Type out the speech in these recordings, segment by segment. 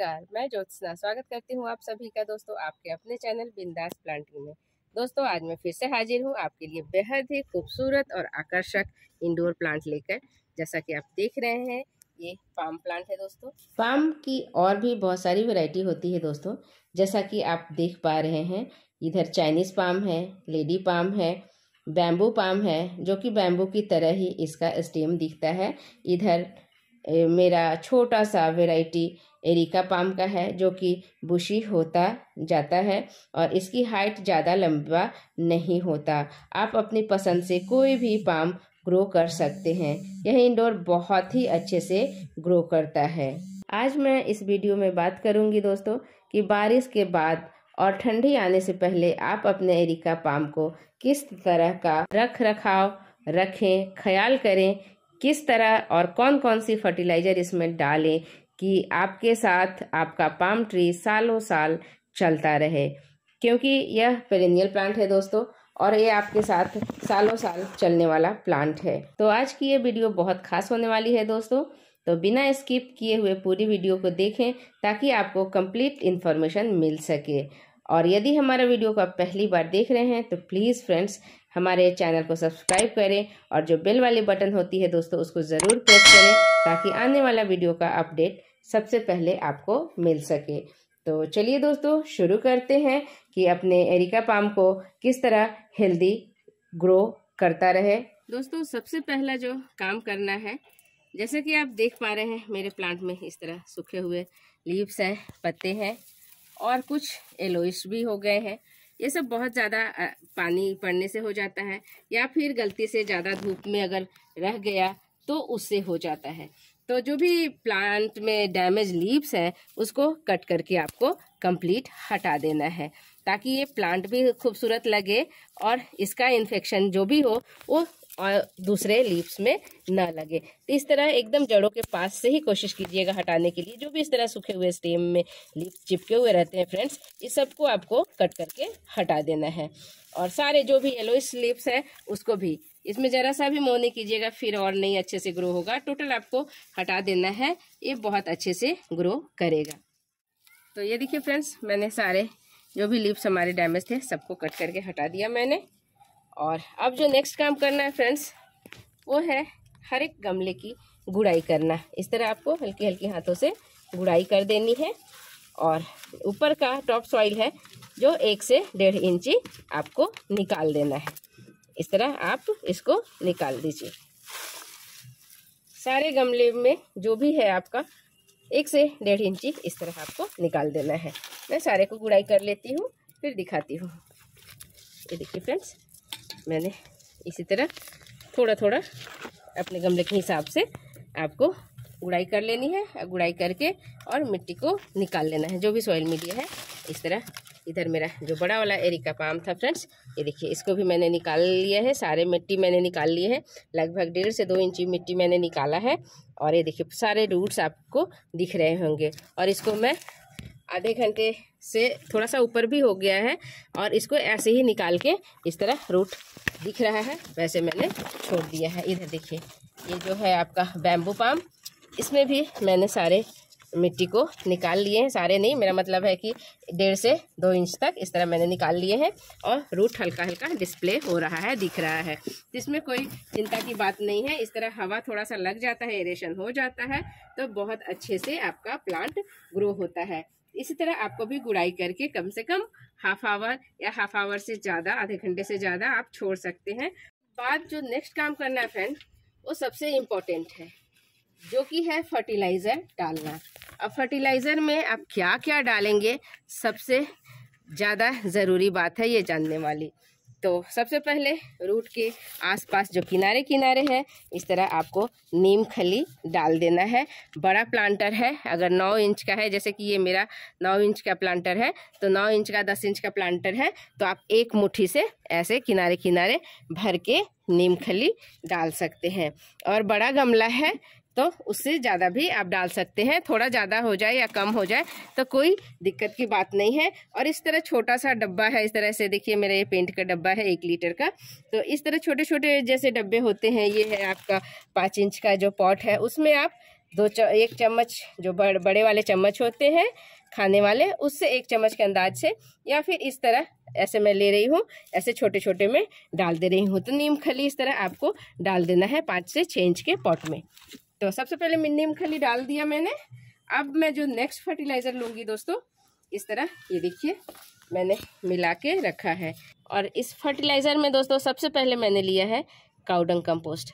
नमस्कार मैं ज्योत्सना स्वागत करती हूँ आप सभी का दोस्तों आपके अपने चैनल बिंदास प्लांटिंग में दोस्तों आज मैं फिर से हाजिर हूँ आपके लिए बेहद ही खूबसूरत और आकर्षक इंडोर प्लांट लेकर जैसा कि आप देख रहे हैं ये पाम प्लांट है दोस्तों पाम की और भी बहुत सारी वेराइटी होती है दोस्तों जैसा कि आप देख पा रहे हैं इधर चाइनीज़ पाम है लेडी पाम है बैम्बू पाम है जो कि बैम्बू की तरह ही इसका स्टेम दिखता है इधर मेरा छोटा सा वेराइटी एरिका पाम का है जो कि बुशी होता जाता है और इसकी हाइट ज़्यादा लंबा नहीं होता आप अपनी पसंद से कोई भी पाम ग्रो कर सकते हैं यह इंडोर बहुत ही अच्छे से ग्रो करता है आज मैं इस वीडियो में बात करूंगी दोस्तों कि बारिश के बाद और ठंडी आने से पहले आप अपने एरिका पाम को किस तरह का रख रखाव रखें ख्याल करें किस तरह और कौन कौन सी फर्टिलाइज़र इसमें डालें कि आपके साथ आपका पाम ट्री सालों साल चलता रहे क्योंकि यह पेरेनियल प्लांट है दोस्तों और ये आपके साथ सालों साल चलने वाला प्लांट है तो आज की ये वीडियो बहुत खास होने वाली है दोस्तों तो बिना स्किप किए हुए पूरी वीडियो को देखें ताकि आपको कंप्लीट इन्फॉर्मेशन मिल सके और यदि हमारा वीडियो को आप पहली बार देख रहे हैं तो प्लीज़ फ्रेंड्स हमारे चैनल को सब्सक्राइब करें और जो बेल वाली बटन होती है दोस्तों उसको ज़रूर प्रेस करें ताकि आने वाला वीडियो का अपडेट सबसे पहले आपको मिल सके तो चलिए दोस्तों शुरू करते हैं कि अपने एरिका पाम को किस तरह हेल्दी ग्रो करता रहे दोस्तों सबसे पहला जो काम करना है जैसे कि आप देख पा रहे हैं मेरे प्लांट में इस तरह सूखे हुए लीव्स हैं पत्ते हैं और कुछ एलोइस भी हो गए हैं ये सब बहुत ज़्यादा पानी पड़ने से हो जाता है या फिर गलती से ज़्यादा धूप में अगर रह गया तो उससे हो जाता है तो जो भी प्लांट में डैमेज लीव्स हैं उसको कट करके आपको कंप्लीट हटा देना है ताकि ये प्लांट भी खूबसूरत लगे और इसका इन्फेक्शन जो भी हो वो और दूसरे लीव्स में ना लगे तो इस तरह एकदम जड़ों के पास से ही कोशिश कीजिएगा हटाने के लिए जो भी इस तरह सूखे हुए स्टेम में लीव्स चिपके हुए रहते हैं फ्रेंड्स इस सबको आपको कट करके हटा देना है और सारे जो भी येलोइ लीव्स हैं उसको भी इसमें ज़रा सा भी मोनी नहीं कीजिएगा फिर और नहीं अच्छे से ग्रो होगा टोटल आपको हटा देना है ये बहुत अच्छे से ग्रो करेगा तो ये देखिए फ्रेंड्स मैंने सारे जो भी लीव्स हमारे डैमेज थे सबको कट करके हटा दिया मैंने और अब जो नेक्स्ट काम करना है फ्रेंड्स वो है हर एक गमले की गुड़ाई करना इस तरह आपको हल्की हल्के हाथों से गुड़ाई कर देनी है और ऊपर का टॉप सॉइल है जो एक से डेढ़ इंची आपको निकाल देना है इस तरह आप इसको निकाल दीजिए सारे गमले में जो भी है आपका एक से डेढ़ इंची इस तरह आपको निकाल देना है मैं सारे को गुड़ाई कर लेती हूँ फिर दिखाती हूँ ये देखिए फ्रेंड्स मैंने इसी तरह थोड़ा थोड़ा अपने गमले के हिसाब से आपको गुड़ाई कर लेनी है गुड़ाई करके और मिट्टी को निकाल लेना है जो भी सॉइल मीडिया है इस तरह इधर मेरा जो बड़ा वाला एरिका पाम था फ्रेंड्स ये देखिए इसको भी मैंने निकाल लिया है सारे मिट्टी मैंने निकाल लिए है लगभग डेढ़ से दो इंची मिट्टी मैंने निकाला है और ये देखिए सारे रूट्स आपको दिख रहे होंगे और इसको मैं आधे घंटे से थोड़ा सा ऊपर भी हो गया है और इसको ऐसे ही निकाल के इस तरह रूट दिख रहा है वैसे मैंने छोड़ दिया है इधर देखिए ये जो है आपका बैम्बू पाम इसमें भी मैंने सारे मिट्टी को निकाल लिए हैं सारे नहीं मेरा मतलब है कि डेढ़ से दो इंच तक इस तरह मैंने निकाल लिए हैं और रूट हल्का हल्का डिस्प्ले हो रहा है दिख रहा है जिसमें कोई चिंता की बात नहीं है इस तरह हवा थोड़ा सा लग जाता है एरेशन हो जाता है तो बहुत अच्छे से आपका प्लांट ग्रो होता है इसी तरह आपको भी गुड़ाई करके कम से कम हाफ आवर या हाफ आवर से ज़्यादा आधे घंटे से ज़्यादा आप छोड़ सकते हैं बाद जो नेक्स्ट काम करना है फ्रेंड वो सबसे इम्पोर्टेंट है जो कि है फर्टिलाइज़र डालना अब फर्टिलाइज़र में आप क्या क्या डालेंगे सबसे ज़्यादा ज़रूरी बात है ये जानने वाली तो सबसे पहले रूट के आसपास जो किनारे किनारे हैं इस तरह आपको नीम खली डाल देना है बड़ा प्लांटर है अगर नौ इंच का है जैसे कि ये मेरा नौ इंच का प्लांटर है तो नौ इंच का दस इंच का प्लांटर है तो आप एक मुट्ठी से ऐसे किनारे किनारे भर के नीम खली डाल सकते हैं और बड़ा गमला है तो उससे ज़्यादा भी आप डाल सकते हैं थोड़ा ज़्यादा हो जाए या कम हो जाए तो कोई दिक्कत की बात नहीं है और इस तरह छोटा सा डब्बा है इस तरह से देखिए मेरा ये पेंट का डब्बा है एक लीटर का तो इस तरह छोटे छोटे जैसे डब्बे होते हैं ये है आपका पाँच इंच का जो पॉट है उसमें आप दो च, एक चम्मच जो बड़, बड़े वाले चम्मच होते हैं खाने वाले उससे एक चम्मच के अंदाज से या फिर इस तरह ऐसे मैं ले रही हूँ ऐसे छोटे छोटे में डाल दे रही हूँ तो नीम खली इस तरह आपको डाल देना है पाँच से छः इंच के पॉट में तो सबसे पहले मिनियम खली डाल दिया मैंने अब मैं जो नेक्स्ट फर्टिलाइज़र लूंगी दोस्तों इस तरह ये देखिए मैंने मिला के रखा है और इस फर्टिलाइज़र में दोस्तों सबसे पहले मैंने लिया है काउडंग कंपोस्ट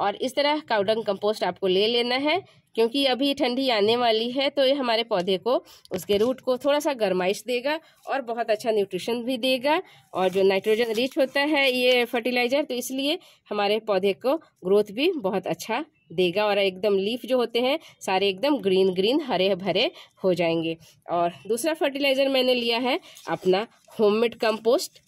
और इस तरह काउडंग कंपोस्ट आपको ले लेना है क्योंकि अभी ठंडी आने वाली है तो ये हमारे पौधे को उसके रूट को थोड़ा सा गर्माइश देगा और बहुत अच्छा न्यूट्रिशन भी देगा और जो नाइट्रोजन रिच होता है ये फर्टिलाइज़र तो इसलिए हमारे पौधे को ग्रोथ भी बहुत अच्छा देगा और एकदम लीफ जो होते हैं सारे एकदम ग्रीन ग्रीन हरे भरे हो जाएंगे और दूसरा फर्टिलाइज़र मैंने लिया है अपना होममेड कंपोस्ट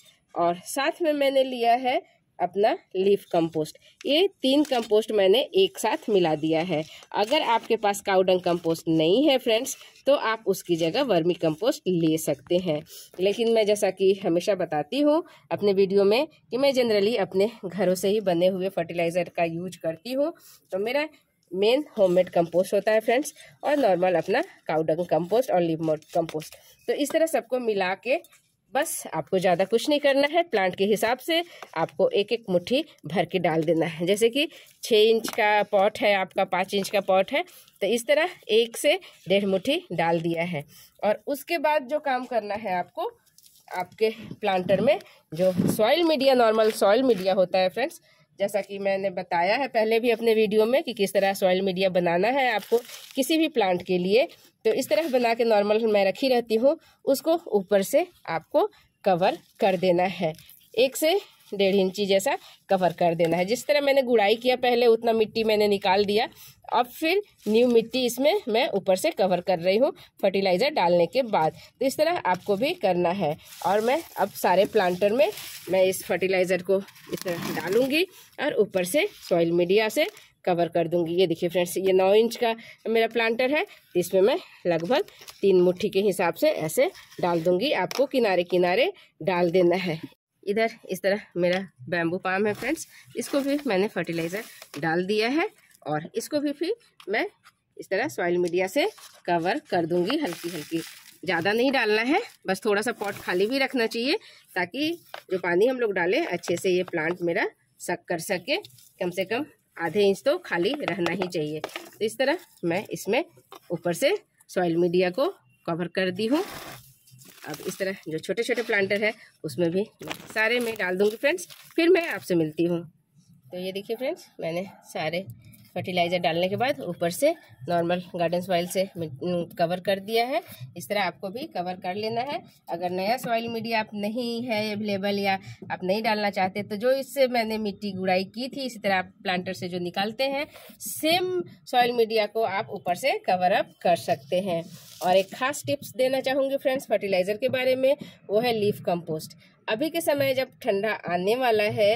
और साथ में मैंने लिया है अपना लीफ कंपोस्ट ये तीन कंपोस्ट मैंने एक साथ मिला दिया है अगर आपके पास काउडंग कंपोस्ट नहीं है फ्रेंड्स तो आप उसकी जगह वर्मी कंपोस्ट ले सकते हैं लेकिन मैं जैसा कि हमेशा बताती हूँ अपने वीडियो में कि मैं जनरली अपने घरों से ही बने हुए फर्टिलाइज़र का यूज करती हूँ तो मेरा मेन होममेड कंपोस्ट होता है फ्रेंड्स और नॉर्मल अपना काउडंग कंपोस्ट और मोट कंपोस्ट तो इस तरह सबको मिला के बस आपको ज़्यादा कुछ नहीं करना है प्लांट के हिसाब से आपको एक एक मुट्ठी भर के डाल देना है जैसे कि छः इंच का पॉट है आपका पाँच इंच का पॉट है तो इस तरह एक से डेढ़ मुट्ठी डाल दिया है और उसके बाद जो काम करना है आपको आपके प्लांटर में जो soil media normal soil media होता है फ्रेंड्स जैसा कि मैंने बताया है पहले भी अपने वीडियो में कि किस तरह सॉइल मीडिया बनाना है आपको किसी भी प्लांट के लिए तो इस तरह बना के नॉर्मल मैं रखी रहती हूँ उसको ऊपर से आपको कवर कर देना है एक से डेढ़ इंची जैसा कवर कर देना है जिस तरह मैंने गुड़ाई किया पहले उतना मिट्टी मैंने निकाल दिया अब फिर न्यू मिट्टी इसमें मैं ऊपर से कवर कर रही हूँ फर्टिलाइज़र डालने के बाद तो इस तरह आपको भी करना है और मैं अब सारे प्लांटर में मैं इस फर्टिलाइज़र को इस तरह डालूँगी और ऊपर से सॉइल मीडिया से कवर कर दूंगी ये देखिए फ्रेंड्स ये नौ इंच का मेरा प्लांटर है इसमें मैं लगभग तीन मुट्ठी के हिसाब से ऐसे डाल दूंगी आपको किनारे किनारे डाल देना है इधर इस तरह मेरा बैम्बू पाम है फ्रेंड्स इसको भी मैंने फर्टिलाइज़र डाल दिया है और इसको भी फिर मैं इस तरह सॉइल मीडिया से कवर कर दूंगी हल्की हल्की ज़्यादा नहीं डालना है बस थोड़ा सा पॉट खाली भी रखना चाहिए ताकि जो पानी हम लोग डालें अच्छे से ये प्लांट मेरा सक कर सके कम से कम आधे इंच तो खाली रहना ही चाहिए तो इस तरह मैं इसमें ऊपर से सॉइल मीडिया को कवर कर दी हूँ अब इस तरह जो छोटे छोटे प्लांटर है उसमें भी सारे में डाल दूँगी फ्रेंड्स फिर मैं आपसे मिलती हूँ तो ये देखिए फ्रेंड्स मैंने सारे फर्टिलाइज़र डालने के बाद ऊपर से नॉर्मल गार्डन सॉइल से कवर कर दिया है इस तरह आपको भी कवर कर लेना है अगर नया सॉइल मीडिया आप नहीं है अवेलेबल या आप नहीं डालना चाहते तो जो इससे मैंने मिट्टी गुड़ाई की थी इसी तरह आप प्लांटर से जो निकालते हैं सेम सॉइल मीडिया को आप ऊपर से कवर अप कर सकते हैं और एक खास टिप्स देना चाहूँगी फ्रेंड्स फर्टिलाइज़र के बारे में वो है लीफ कंपोस्ट अभी के समय जब ठंडा आने वाला है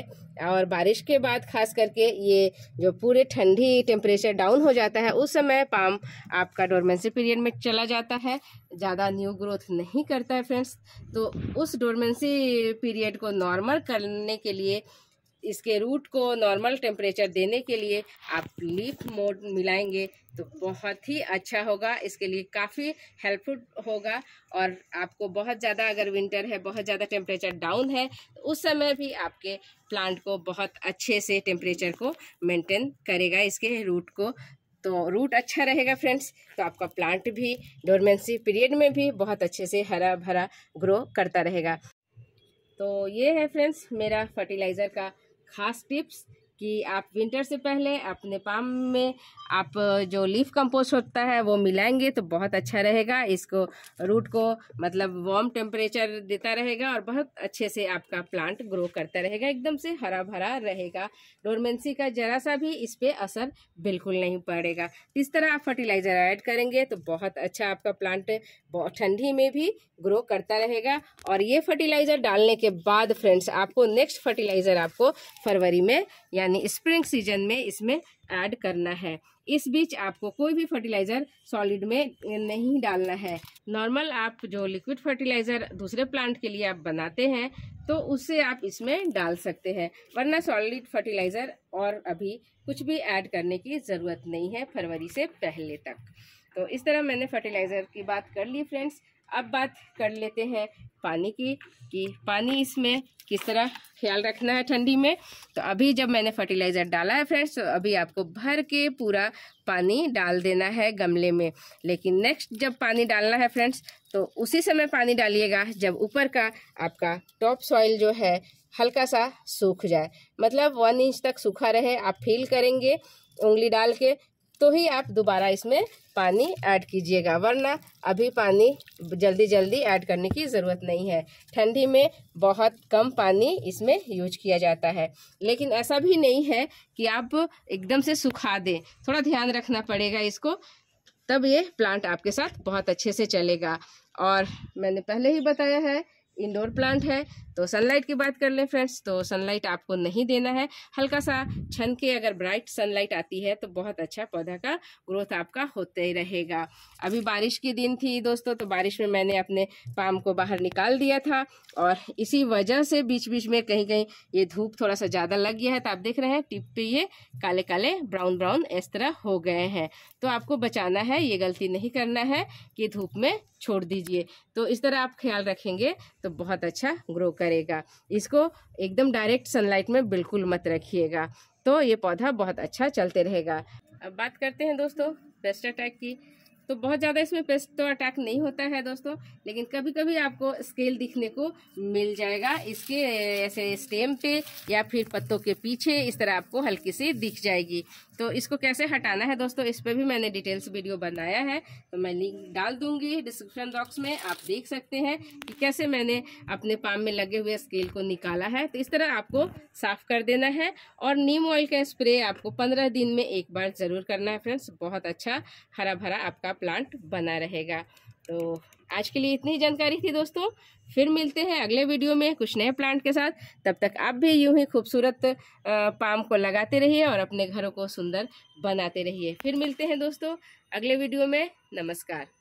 और बारिश के बाद खास करके ये जो पूरे ठंडी टेम्परेचर डाउन हो जाता है उस समय पाम आपका डोरमेंसी पीरियड में चला जाता है ज़्यादा न्यू ग्रोथ नहीं करता है फ्रेंड्स तो उस डोरमेंसी पीरियड को नॉर्मल करने के लिए इसके रूट को नॉर्मल टेम्परेचर देने के लिए आप लीफ मोड मिलाएंगे तो बहुत ही अच्छा होगा इसके लिए काफ़ी हेल्पफुल होगा और आपको बहुत ज़्यादा अगर विंटर है बहुत ज़्यादा टेम्परेचर डाउन है तो उस समय भी आपके प्लांट को बहुत अच्छे से टेम्परेचर को मेंटेन करेगा इसके रूट को तो रूट अच्छा रहेगा फ्रेंड्स तो आपका प्लांट भी डोरमेंसी पीरियड में भी बहुत अच्छे से हरा भरा ग्रो करता रहेगा तो ये है फ्रेंड्स मेरा फर्टिलाइज़र का खास टिप्स कि आप विंटर से पहले अपने पाम में आप जो लीफ कंपोस्ट होता है वो मिलाएंगे तो बहुत अच्छा रहेगा इसको रूट को मतलब वार्म टेम्परेचर देता रहेगा और बहुत अच्छे से आपका प्लांट ग्रो करता रहेगा एकदम से हरा भरा रहेगा डोरमेंसी का जरा सा भी इस पर असर बिल्कुल नहीं पड़ेगा इस तरह आप फर्टिलाइज़र ऐड करेंगे तो बहुत अच्छा आपका प्लांट ठंडी में भी ग्रो करता रहेगा और ये फर्टिलाइज़र डालने के बाद फ्रेंड्स आपको नेक्स्ट फर्टिलाइज़र आपको फरवरी में या यानी स्प्रिंग सीजन में इसमें ऐड करना है इस बीच आपको कोई भी फर्टिलाइज़र सॉलिड में नहीं डालना है नॉर्मल आप जो लिक्विड फर्टिलाइज़र दूसरे प्लांट के लिए आप बनाते हैं तो उससे आप इसमें डाल सकते हैं वरना सॉलिड फर्टिलाइज़र और अभी कुछ भी ऐड करने की ज़रूरत नहीं है फरवरी से पहले तक तो इस तरह मैंने फर्टिलाइज़र की बात कर ली फ्रेंड्स अब बात कर लेते हैं पानी की कि पानी इसमें किस तरह ख्याल रखना है ठंडी में तो अभी जब मैंने फर्टिलाइज़र डाला है फ्रेंड्स तो अभी आपको भर के पूरा पानी डाल देना है गमले में लेकिन नेक्स्ट जब पानी डालना है फ्रेंड्स तो उसी समय पानी डालिएगा जब ऊपर का आपका टॉप सॉइल जो है हल्का सा सूख जाए मतलब वन इंच तक सूखा रहे आप फील करेंगे उंगली डाल के तो ही आप दोबारा इसमें पानी ऐड कीजिएगा वरना अभी पानी जल्दी जल्दी ऐड करने की ज़रूरत नहीं है ठंडी में बहुत कम पानी इसमें यूज किया जाता है लेकिन ऐसा भी नहीं है कि आप एकदम से सुखा दें थोड़ा ध्यान रखना पड़ेगा इसको तब ये प्लांट आपके साथ बहुत अच्छे से चलेगा और मैंने पहले ही बताया है इंडोर प्लांट है तो सनलाइट की बात कर लें फ्रेंड्स तो सनलाइट आपको नहीं देना है हल्का सा छन के अगर ब्राइट सनलाइट आती है तो बहुत अच्छा पौधा का ग्रोथ आपका होते ही रहेगा अभी बारिश की दिन थी दोस्तों तो बारिश में मैंने अपने पाम को बाहर निकाल दिया था और इसी वजह से बीच बीच में कहीं कहीं ये धूप थोड़ा सा ज़्यादा लग गया है तो आप देख रहे हैं टिप पे ये काले काले ब्राउन ब्राउन इस तरह हो गए हैं तो आपको बचाना है ये गलती नहीं करना है कि धूप में छोड़ दीजिए तो इस तरह आप ख्याल रखेंगे तो तो बहुत अच्छा ग्रो करेगा इसको एकदम डायरेक्ट सनलाइट में बिल्कुल मत रखिएगा तो ये पौधा बहुत अच्छा चलते रहेगा अब बात करते हैं दोस्तों पेस्टा अटैक की तो बहुत ज़्यादा इसमें पेस्ट तो अटैक नहीं होता है दोस्तों लेकिन कभी कभी आपको स्केल दिखने को मिल जाएगा इसके ऐसे स्टेम पे या फिर पत्तों के पीछे इस तरह आपको हल्की सी दिख जाएगी तो इसको कैसे हटाना है दोस्तों इस पर भी मैंने डिटेल्स वीडियो बनाया है तो मैं लिंक डाल दूंगी डिस्क्रिप्शन बॉक्स में आप देख सकते हैं कि कैसे मैंने अपने पाम में लगे हुए स्केल को निकाला है तो इस तरह आपको साफ कर देना है और नीम ऑयल का स्प्रे आपको पंद्रह दिन में एक बार ज़रूर करना है फ्रेंड्स बहुत अच्छा हरा भरा आपका प्लांट बना रहेगा तो आज के लिए इतनी जानकारी थी दोस्तों फिर मिलते हैं अगले वीडियो में कुछ नए प्लांट के साथ तब तक आप भी यूं ही खूबसूरत पाम को लगाते रहिए और अपने घरों को सुंदर बनाते रहिए फिर मिलते हैं दोस्तों अगले वीडियो में नमस्कार